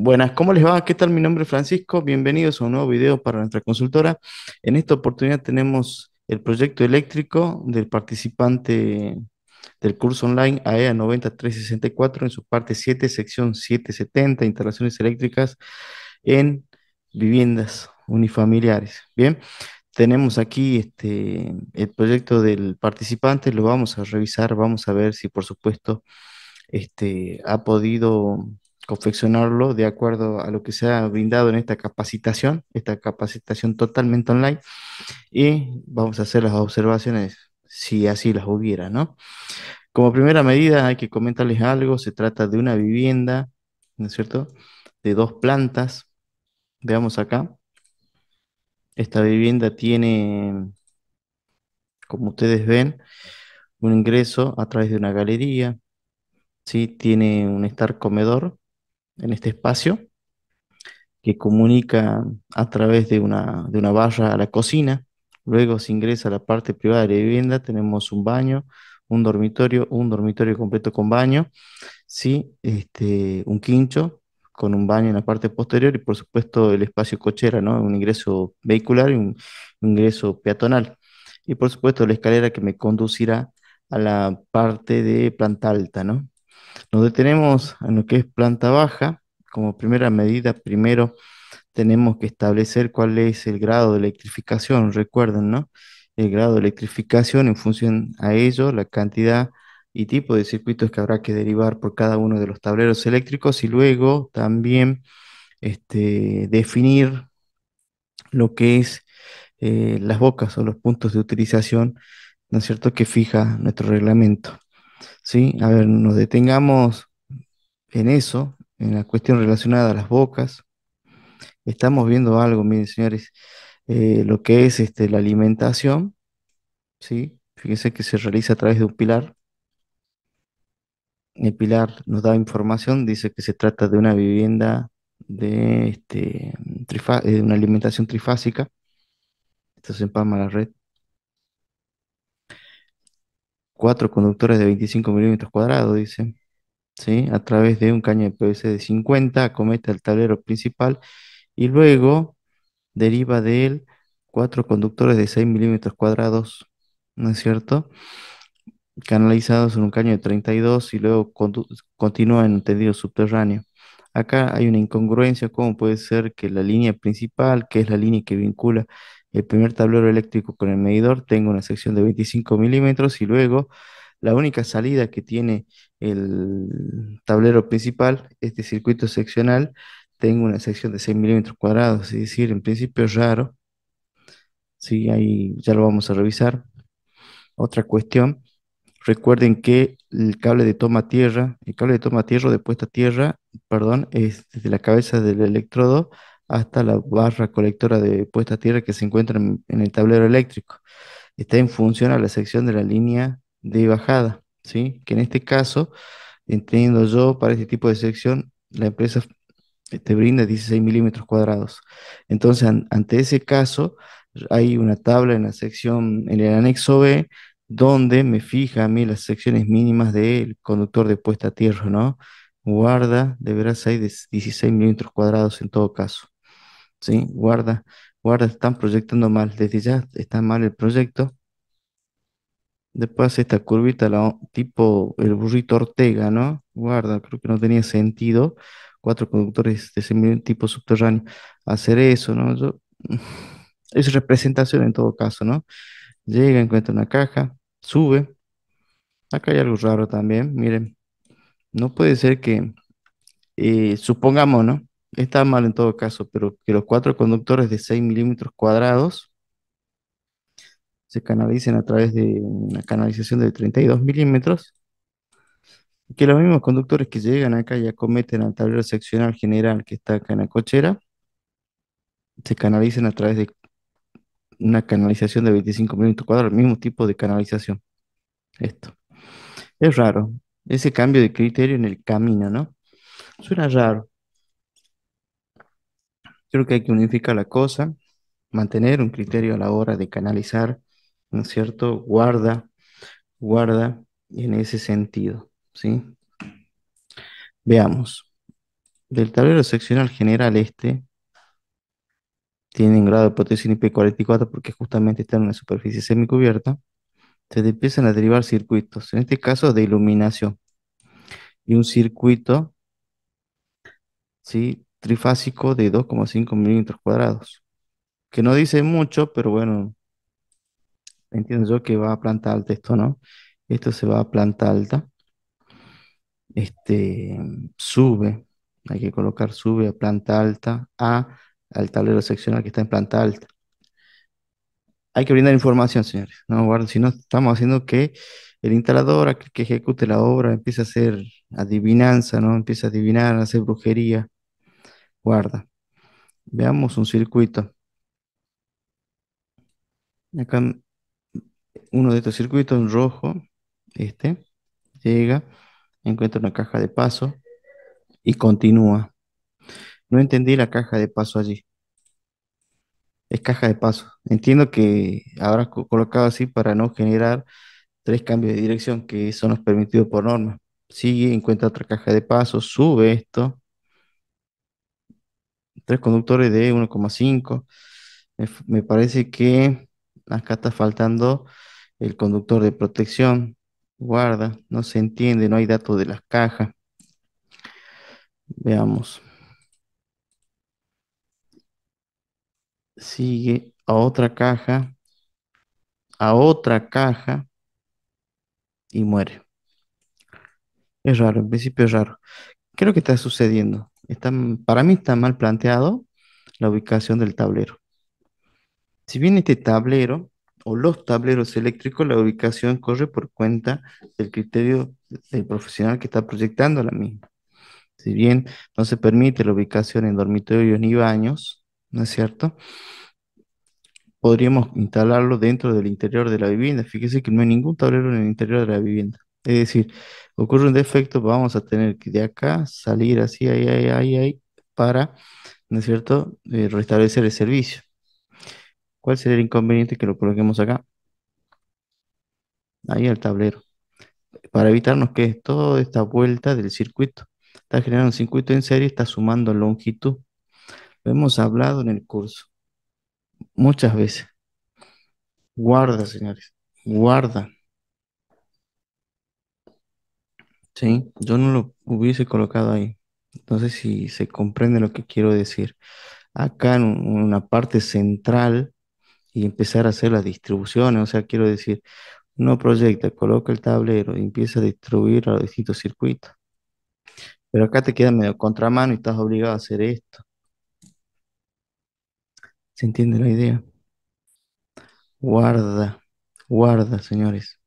Buenas, ¿cómo les va? ¿Qué tal? Mi nombre es Francisco. Bienvenidos a un nuevo video para nuestra consultora. En esta oportunidad tenemos el proyecto eléctrico del participante del curso online AEA 90364 e en su parte 7, sección 770, instalaciones eléctricas en viviendas unifamiliares. Bien, tenemos aquí este, el proyecto del participante, lo vamos a revisar, vamos a ver si por supuesto este, ha podido confeccionarlo de acuerdo a lo que se ha brindado en esta capacitación, esta capacitación totalmente online, y vamos a hacer las observaciones si así las hubiera, ¿no? Como primera medida hay que comentarles algo, se trata de una vivienda, ¿no es cierto?, de dos plantas, veamos acá, esta vivienda tiene, como ustedes ven, un ingreso a través de una galería, ¿sí? tiene un estar comedor, en este espacio que comunica a través de una, de una barra a la cocina. Luego se ingresa a la parte privada de la vivienda, tenemos un baño, un dormitorio, un dormitorio completo con baño, ¿sí? este, un quincho con un baño en la parte posterior y por supuesto el espacio cochera, ¿no? un ingreso vehicular y un, ingreso peatonal. Y por supuesto la escalera que me conducirá a la parte de planta alta, ¿no? Nos detenemos en lo que es planta baja. Como primera medida, primero tenemos que establecer cuál es el grado de electrificación, recuerden, ¿no? El grado de electrificación en función a ello, la cantidad y tipo de circuitos que habrá que derivar por cada uno de los tableros eléctricos y luego también este, definir lo que es eh, las bocas o los puntos de utilización, ¿no es cierto?, que fija nuestro reglamento. ¿sí? A ver, nos detengamos en eso, en la cuestión relacionada a las bocas. Estamos viendo algo, miren señores, eh, lo que es este, la alimentación, ¿sí? Fíjense que se realiza a través de un pilar. El pilar nos da información, dice que se trata de una vivienda de, este, eh, una alimentación trifásica. Esto se empalma la red cuatro conductores de 25 milímetros cuadrados, dice, ¿sí? a través de un caño de PVC de 50, acomete al tablero principal y luego deriva de él cuatro conductores de 6 milímetros cuadrados, ¿no es cierto? Canalizados en un caño de 32 y luego continúa en un tendido subterráneo. Acá hay una incongruencia, ¿cómo puede ser que la línea principal, que es la línea que vincula el primer tablero eléctrico con el medidor tengo una sección de 25 milímetros y luego la única salida que tiene el tablero principal, este circuito seccional, tengo una sección de 6 milímetros cuadrados, es decir, en principio es raro. Sí, ahí ya lo vamos a revisar. Otra cuestión, recuerden que el cable de toma tierra, el cable de toma tierra de puesta tierra, perdón, es de la cabeza del electrodo hasta la barra colectora de puesta a tierra que se encuentra en, el tablero eléctrico. Está en función a la sección de la línea de bajada, ¿sí? que en este caso, entendiendo yo, para este tipo de sección, la empresa te este, brinda 16 milímetros cuadrados. Entonces, ante ese caso, hay una tabla en la sección, en el anexo B, donde me fija a mí las secciones mínimas del conductor de puesta a tierra, ¿no? Guarda, de ser hay 16 milímetros cuadrados en todo caso. ¿sí? Guarda, guarda, están proyectando mal, desde ya está mal el proyecto. Después esta curvita, tipo el burrito Ortega, ¿no? Guarda, creo que no tenía sentido. Cuatro conductores de ese tipo subterráneo. Hacer eso, ¿no? es representación en todo caso, ¿no? Llega, encuentra una caja, sube. Acá hay algo raro también, miren. No puede ser que, eh, supongamos, ¿no? está mal en todo caso, pero que los cuatro conductores de 6 milímetros cuadrados se canalicen a través de una canalización de 32 milímetros, que los mismos conductores que llegan acá y acometen al tablero seccional general que está acá en la cochera, se canalicen a través de una canalización de 25 milímetros cuadrados, el mismo tipo de canalización. Esto. Es raro, ese cambio de criterio en el camino, ¿no? Suena raro, creo que hay que unificar la cosa, mantener un criterio a la hora de canalizar, ¿no es cierto? Guarda, guarda en ese sentido, ¿sí? Veamos. Del tablero seccional general este, tienen grado de protección IP44 porque justamente está en una superficie semicubierta, se empiezan a derivar circuitos, en este caso de iluminación. Y un circuito ¿sí? trifásico de 2,5 milímetros cuadrados. Que no dice mucho, pero bueno, entiendo yo que va a planta alta esto, ¿no? Esto se va a planta alta. Este, sube, hay que colocar sube a planta alta a al tablero seccional que está en planta alta. Hay que brindar información, señores. No, si no, estamos haciendo que el instalador, que ejecute la obra, empiece a hacer adivinanza, ¿no? Empieza a adivinar, a hacer brujería guarda. Veamos un circuito. Acá uno de estos circuitos en rojo, este, llega, encuentra una caja de paso y continúa. No entendí la caja de paso allí. Es caja de paso. Entiendo que habrás colocado así para no generar tres cambios de dirección que son los permitido por norma. Sigue, encuentra otra caja de paso, sube esto, tres conductores de 1,5. Me, parece que acá está faltando el conductor de protección, guarda, no se entiende, no hay datos de las cajas. Veamos. Sigue a otra caja, a otra caja y muere. Es raro, en principio es raro. ¿Qué es lo que está sucediendo? para mí está mal planteado la ubicación del tablero. Si bien este tablero o los tableros eléctricos, la ubicación corre por cuenta del criterio del profesional que está proyectando la misma. Si bien no se permite la ubicación en dormitorios ni baños, ¿no es cierto? Podríamos instalarlo dentro del interior de la vivienda. Fíjese que no hay ningún tablero en el interior de la vivienda. Es decir, ocurre un defecto, vamos a tener que de acá salir así, ahí, ahí, ahí, ahí, para, ¿no es cierto?, eh, restablecer el servicio. ¿Cuál sería el inconveniente que lo coloquemos acá? Ahí al tablero. Para evitarnos que toda esta vuelta del circuito. Está generando un circuito en serie, está sumando longitud. Lo hemos hablado en el curso. Muchas veces. Guarda, señores. Guarda. Sí, yo no lo hubiese colocado ahí. No sé si se comprende lo que quiero decir. Acá en una parte central y empezar a hacer las distribuciones, o sea, quiero decir, uno proyecta, coloca el tablero y empieza a distribuir a los distintos circuitos. Pero acá te queda medio contramano y estás obligado a hacer esto. ¿Se entiende la idea? Guarda, guarda, señores.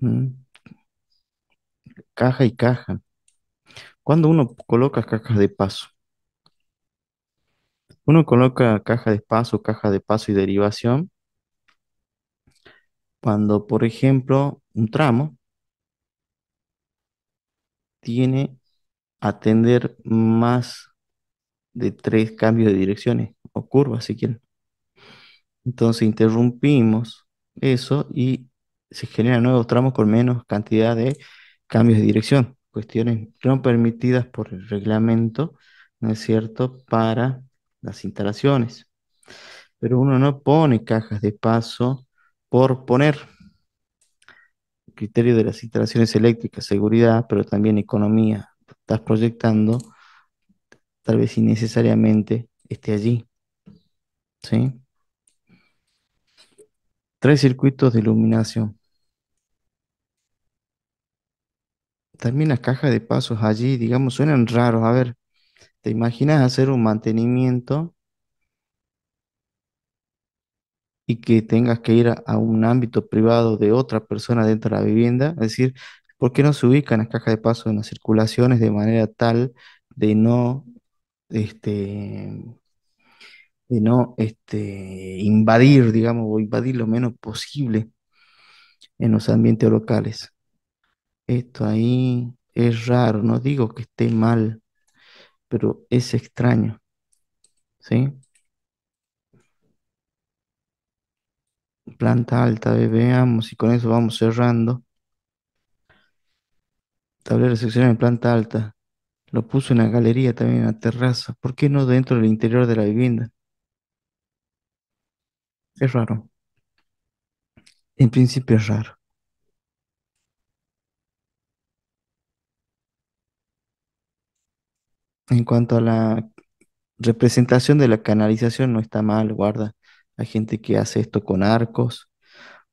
¿Mm? caja y caja. Cuando uno coloca cajas de paso, uno coloca caja de paso, caja de paso y derivación. Cuando, por ejemplo, un tramo tiene atender más de tres cambios de direcciones o curvas, si quieren. Entonces interrumpimos eso y se generan nuevos tramos con menos cantidad de cambios de dirección, cuestiones no permitidas por el reglamento, ¿no es cierto?, para las instalaciones. Pero uno no pone cajas de paso por poner. El criterio de las instalaciones eléctricas, seguridad, pero también economía. Estás proyectando, tal vez innecesariamente esté allí. ¿Sí? Tres circuitos de iluminación. también las cajas de pasos allí, digamos, suenan raros. A ver, ¿te imaginas hacer un mantenimiento y que tengas que ir a, un ámbito privado de otra persona dentro de la vivienda? Es decir, ¿por qué no se ubican las cajas de pasos en las circulaciones de manera tal de no, este, de no este, invadir, digamos, o invadir lo menos posible en los ambientes locales? Esto ahí es raro, no digo que esté mal, pero es extraño. ¿Sí? Planta alta, veamos, y con eso vamos cerrando. Tablero sección en planta alta. Lo puso en la galería también, en la terraza. ¿Por qué no dentro del interior de la vivienda? Es raro. En principio es raro. En cuanto a la representación de la canalización, no está mal, guarda. Hay gente que hace esto con arcos,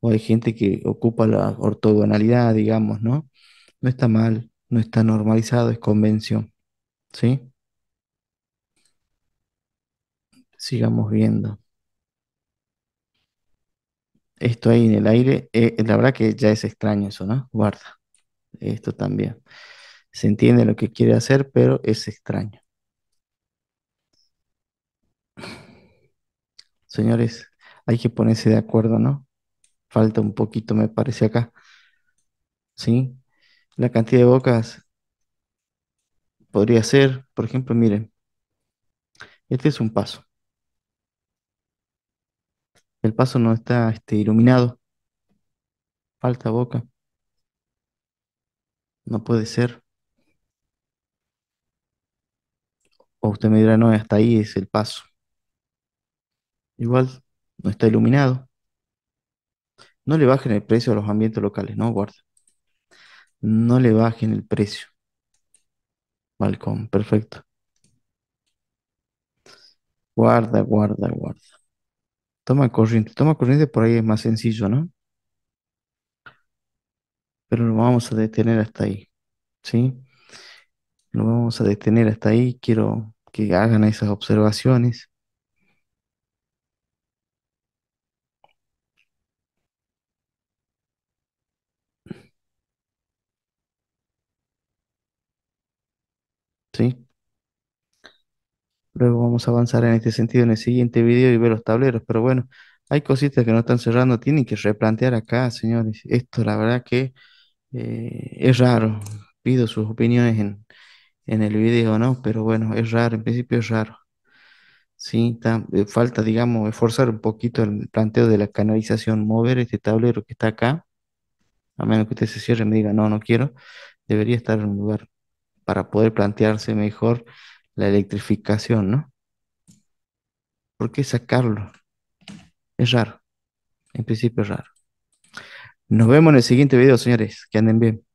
o hay gente que ocupa la ortogonalidad, digamos, ¿no? No está mal, no está normalizado, es convención. ¿Sí? Sigamos viendo. Esto ahí en el aire, eh, la verdad que ya es extraño eso, ¿no? Guarda. Esto también. Se entiende lo que quiere hacer, pero es extraño. Señores, hay que ponerse de acuerdo, ¿no? Falta un poquito, me parece acá. ¿Sí? La cantidad de bocas podría ser, por ejemplo, miren, este es un paso. El paso no está este, iluminado. Falta boca. No puede ser. usted me dirá, no, hasta ahí es el paso. Igual, no está iluminado. No le bajen el precio a los ambientes locales, no, guarda. No le bajen el precio. Balcón, perfecto. Guarda, guarda, guarda. Toma corriente. Toma corriente por ahí es más sencillo, ¿no? Pero lo vamos a detener hasta ahí. ¿Sí? Lo vamos a detener hasta ahí. Quiero que hagan esas observaciones. ¿Sí? Luego vamos a avanzar en este sentido en el siguiente video y ver los tableros, pero bueno, hay cositas que no están cerrando, tienen que replantear acá, señores. Esto la verdad que eh, es raro. Pido sus opiniones en, en el video, ¿no? Pero bueno, es raro, en principio es raro. Sí, eh, falta, digamos, esforzar un poquito el planteo de la canalización, mover este tablero que está acá, a menos que usted se cierre y me diga, no, no quiero, debería estar en un lugar para poder plantearse mejor la electrificación, ¿no? ¿Por qué sacarlo? Es raro, en principio es raro. Nos vemos en el siguiente video, señores, que anden bien.